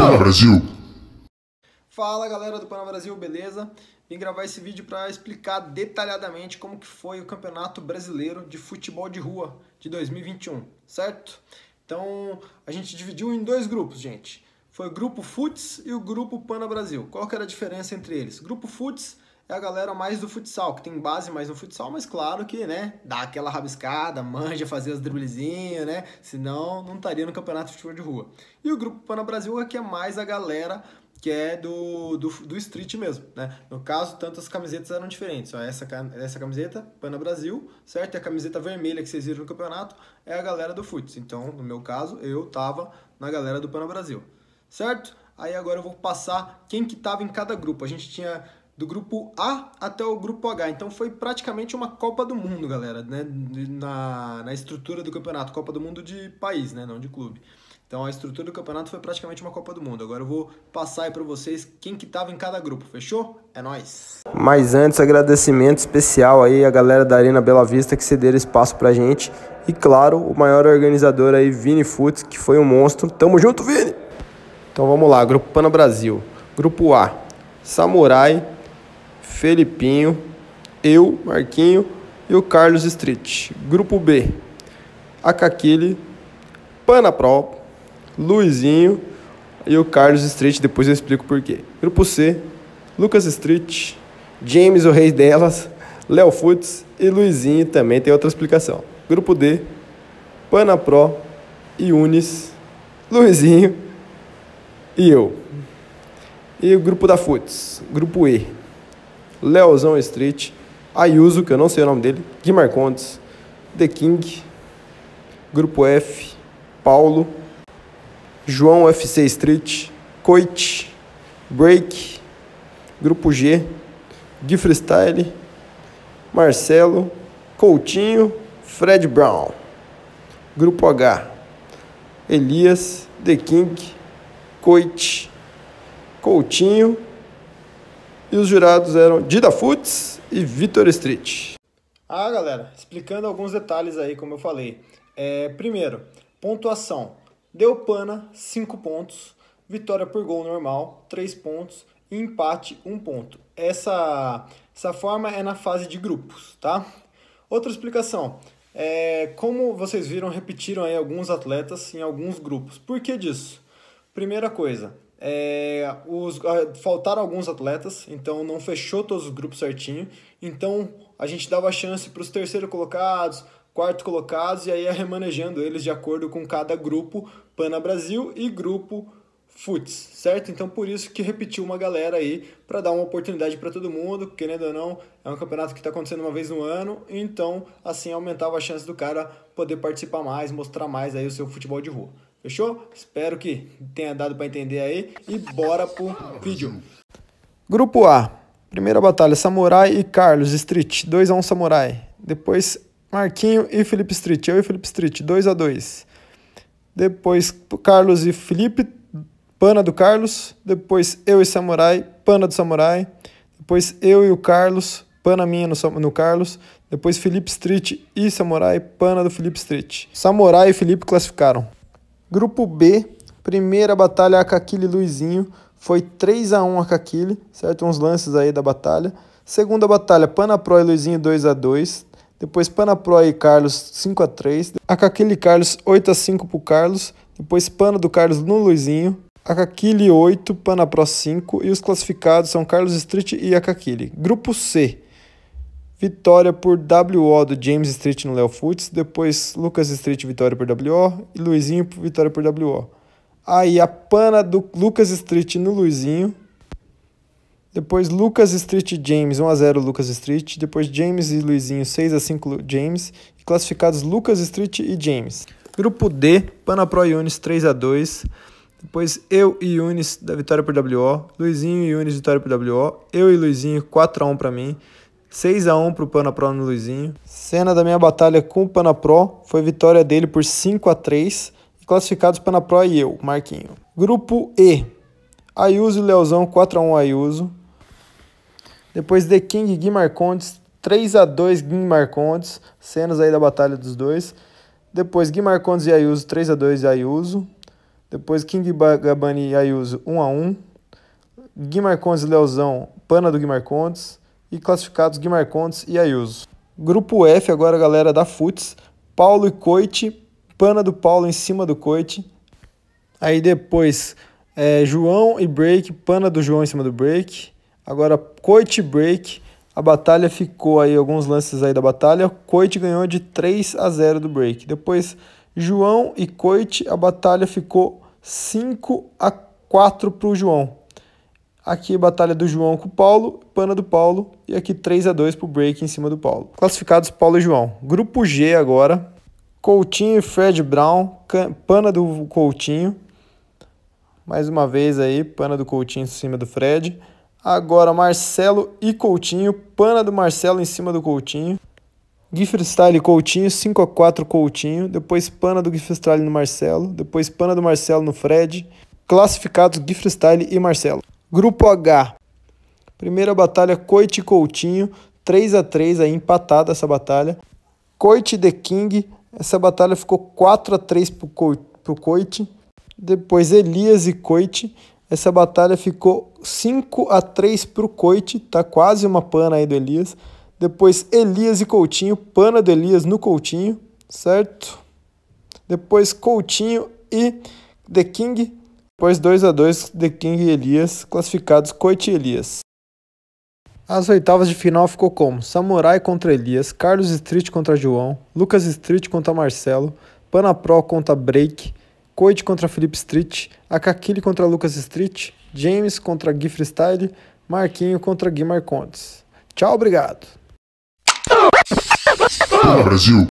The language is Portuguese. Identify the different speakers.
Speaker 1: Panorama Brasil! Fala galera do Pana Brasil, beleza? Vim gravar esse vídeo para explicar detalhadamente como que foi o Campeonato Brasileiro de Futebol de Rua de 2021, certo? Então, a gente dividiu em dois grupos, gente. Foi o grupo Futs e o grupo Pana Brasil. Qual que era a diferença entre eles? Grupo Futs é a galera mais do futsal, que tem base mais no futsal, mas claro que, né, dá aquela rabiscada, manja fazer as driblezinhas, né? Senão não estaria no campeonato de futebol de rua. E o grupo Pana Brasil aqui é que é mais a galera que é do, do, do street mesmo, né? No caso, tantas camisetas eram diferentes. Ó, essa, essa camiseta, Pana Brasil, certo? E a camiseta vermelha que vocês viram no campeonato é a galera do Futs. Então, no meu caso, eu tava na galera do Pana Brasil, certo? Aí agora eu vou passar quem que tava em cada grupo. A gente tinha do grupo A até o grupo H. Então foi praticamente uma Copa do Mundo, galera, né? Na, na estrutura do campeonato, Copa do Mundo de país, né? Não de clube. Então a estrutura do campeonato foi praticamente uma Copa do Mundo. Agora eu vou passar aí para vocês quem que tava em cada grupo, fechou? É nós. Mas antes, agradecimento especial aí à galera da Arena Bela Vista que cederam espaço pra gente e claro, o maior organizador aí, Vini Futs, que foi um monstro. Tamo junto, Vini. Então vamos lá, Grupo Pana Brasil. Grupo A: Samurai, Felipinho, eu, Marquinho e o Carlos Street. Grupo B, Pana Panapro, Luizinho e o Carlos Street, depois eu explico por quê. Grupo C, Lucas Street, James, o rei delas, Léo Futs e Luizinho também tem outra explicação. Grupo D, Panapro, Unis, Luizinho e eu. E o grupo da Futs, grupo E, Leozão Street, Ayuso, que eu não sei o nome dele, Guimar Condes, The King, Grupo F, Paulo, João FC Street, Coit, Break, Grupo G, Gui Freestyle, Marcelo, Coutinho, Fred Brown, Grupo H, Elias, The King, Coit, Coutinho, e os jurados eram Dida Futs e Vitor Street. Ah, galera, explicando alguns detalhes aí, como eu falei. É, primeiro, pontuação. Deu pana, 5 pontos. Vitória por gol normal, 3 pontos. E empate, 1 um ponto. Essa, essa forma é na fase de grupos, tá? Outra explicação. É, como vocês viram, repetiram aí alguns atletas em alguns grupos. Por que disso? Primeira coisa, é, os, ah, faltaram alguns atletas, então não fechou todos os grupos certinho. Então a gente dava chance para os terceiros colocados, quarto colocados, e aí ia remanejando eles de acordo com cada grupo Pana Brasil e grupo Futs, certo? Então por isso que repetiu uma galera aí para dar uma oportunidade para todo mundo, querendo ou não, é um campeonato que está acontecendo uma vez no ano, então assim aumentava a chance do cara poder participar mais, mostrar mais aí o seu futebol de rua. Fechou? Espero que tenha dado para entender aí e bora pro vídeo. Grupo A. Primeira batalha, Samurai e Carlos Street, 2x1 Samurai. Depois, Marquinho e Felipe Street, eu e Felipe Street, 2x2. Depois, Carlos e Felipe, pana do Carlos. Depois, eu e Samurai, pana do Samurai. Depois, eu e o Carlos, pana minha no, no Carlos. Depois, Felipe Street e Samurai, pana do Felipe Street. Samurai e Felipe classificaram. Grupo B, primeira batalha Akakili e Luizinho, foi 3 a 1 Akakili, certo? Uns lances aí da batalha. Segunda batalha, Panapro e Luizinho 2 a 2 Depois Panapro e Carlos 5 a 3 Akakili e Carlos 8 a 5 pro Carlos. Depois Pana do Carlos no Luizinho. Akakili 8, Panapro 5. E os classificados são Carlos Street e Akakili. Grupo C. Vitória por WO do James Street no Leo Futs, depois Lucas Street vitória por WO e Luizinho vitória por WO. Aí a pana do Lucas Street no Luizinho. Depois Lucas Street James 1 a 0 Lucas Street, depois James e Luizinho 6 a 5 James, e classificados Lucas Street e James. Grupo D, Pana Pro e Unis 3 a 2. Depois eu e Yunis da vitória por WO, Luizinho e Yunis vitória por WO, eu e Luizinho 4 a 1 para mim. 6x1 pro Panapro no Luizinho. Cena da minha batalha com o Panapro foi vitória dele por 5x3. Classificados Panapro e eu, Marquinho. Grupo E. Ayuso e Leozão, 4x1 Ayuso. Depois The King e Guimar Condes, 3x2 Guimar Condes. Cenas aí da batalha dos dois. Depois Guimar Condes e Ayuso, 3x2 Ayuso. Depois King Gabani e Ayuso, 1x1. Guimar Condes e Leozão, pana do Guimar Condes e classificados Contes e Ayuso. Grupo F, agora a galera da Futs, Paulo e Coite, Pana do Paulo em cima do Coite. Aí depois é, João e Break, Pana do João em cima do Break. Agora Coite Break. A batalha ficou aí, alguns lances aí da batalha. Coite ganhou de 3 a 0 do break. Depois, João e Coite, a batalha ficou 5 a 4 para o João. Aqui batalha do João com o Paulo, pana do Paulo e aqui 3 a 2 pro break em cima do Paulo. Classificados Paulo e João. Grupo G agora. Coutinho e Fred Brown, pana do Coutinho. Mais uma vez aí, pana do Coutinho em cima do Fred. Agora Marcelo e Coutinho, pana do Marcelo em cima do Coutinho. Gui Freestyle Coutinho, 5 a 4 Coutinho, depois pana do Gui Freestyle no Marcelo, depois pana do Marcelo no Fred. Classificados Gui Freestyle e Marcelo. Grupo H. Primeira batalha Coit Coutinho, 3 a 3 aí empatada essa batalha. Coit The King, essa batalha ficou 4 a 3 pro, Co Coit. Depois Elias e Coit, essa batalha ficou 5 a 3 pro Coit, tá quase uma pana aí do Elias. Depois Elias e Coutinho, pana do Elias no Coutinho, certo? Depois Coutinho e The King, pois 2 a 2 The King e Elias, classificados Coit e Elias. As oitavas de final ficou como Samurai contra Elias, Carlos Street contra João, Lucas Street contra Marcelo, Panapro contra Break, Coit contra Felipe Street, Akakili contra Lucas Street, James contra Gui Freestyle, Marquinho contra Gui Marcondes. Tchau, obrigado! Brasil!